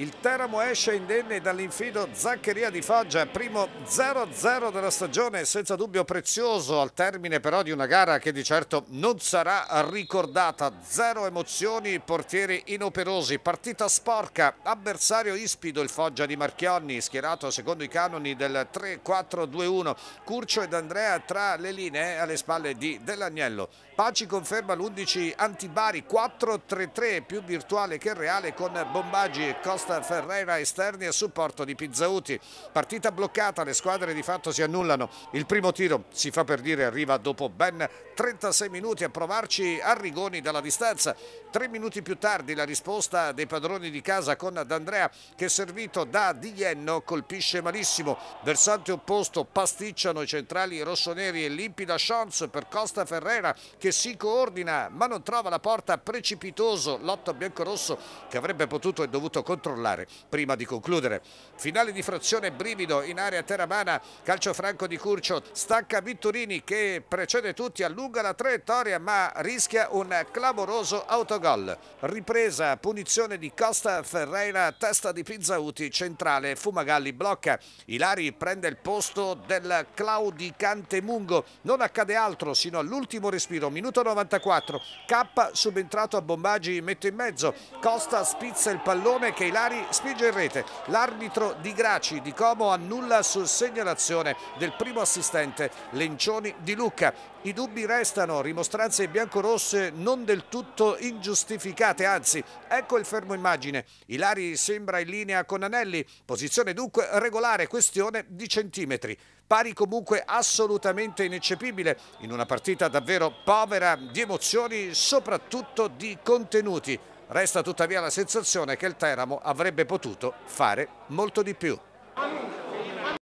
Il Teramo esce indenne dall'infido Zaccheria di Foggia, primo 0-0 della stagione, senza dubbio prezioso al termine però di una gara che di certo non sarà ricordata. Zero emozioni, portieri inoperosi, partita sporca, avversario ispido il Foggia di Marchionni, schierato secondo i canoni del 3-4-2-1. Curcio ed Andrea tra le linee alle spalle di Dell'Agnello. Paci conferma l'11 Antibari 4-3-3, più virtuale che reale con Bombaggi e Costa Ferreira esterni a supporto di Pizzauti. Partita bloccata, le squadre di fatto si annullano. Il primo tiro, si fa per dire, arriva dopo ben 36 minuti a provarci Arrigoni dalla distanza. Tre minuti più tardi la risposta dei padroni di casa con D'Andrea che servito da Dienno colpisce malissimo. Versante opposto pasticciano i centrali rossoneri e limpida chance per Costa Ferrera che si coordina ma non trova la porta precipitoso. Lotto bianco rosso che avrebbe potuto e dovuto controllare parlare. Prima di concludere, finale di frazione brivido in area teramana, calcio franco di Curcio, stacca Vitturini che precede tutti, allunga la traiettoria ma rischia un clamoroso autogol. Ripresa, punizione di Costa Ferreira, testa di Pizzauti, centrale, Fumagalli blocca. Ilari prende il posto del claudicante Mungo, non accade altro sino all'ultimo respiro, minuto 94, K subentrato a Bombaggi mette in mezzo, Costa spizza il pallone che Ilari Solari spinge in rete. L'arbitro di Graci di Como annulla su segnalazione del primo assistente Lencioni di Lucca. I dubbi restano, rimostranze biancorosse non del tutto ingiustificate, anzi, ecco il fermo immagine. Ilari sembra in linea con Anelli, posizione dunque regolare, questione di centimetri pari comunque assolutamente ineccepibile in una partita davvero povera di emozioni, soprattutto di contenuti. Resta tuttavia la sensazione che il Teramo avrebbe potuto fare molto di più.